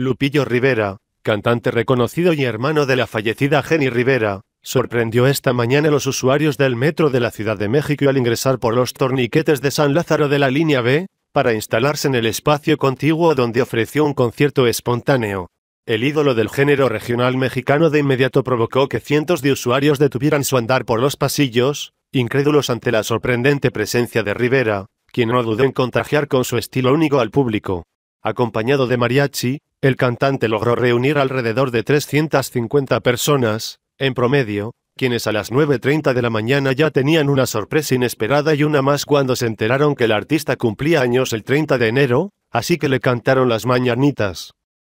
Lupillo Rivera, cantante reconocido y hermano de la fallecida Jenny Rivera, sorprendió esta mañana a los usuarios del metro de la Ciudad de México al ingresar por los torniquetes de San Lázaro de la línea B, para instalarse en el espacio contiguo donde ofreció un concierto espontáneo. El ídolo del género regional mexicano de inmediato provocó que cientos de usuarios detuvieran su andar por los pasillos, incrédulos ante la sorprendente presencia de Rivera, quien no dudó en contagiar con su estilo único al público. Acompañado de mariachi, el cantante logró reunir alrededor de 350 personas, en promedio, quienes a las 9.30 de la mañana ya tenían una sorpresa inesperada y una más cuando se enteraron que el artista cumplía años el 30 de enero, así que le cantaron las mañanitas.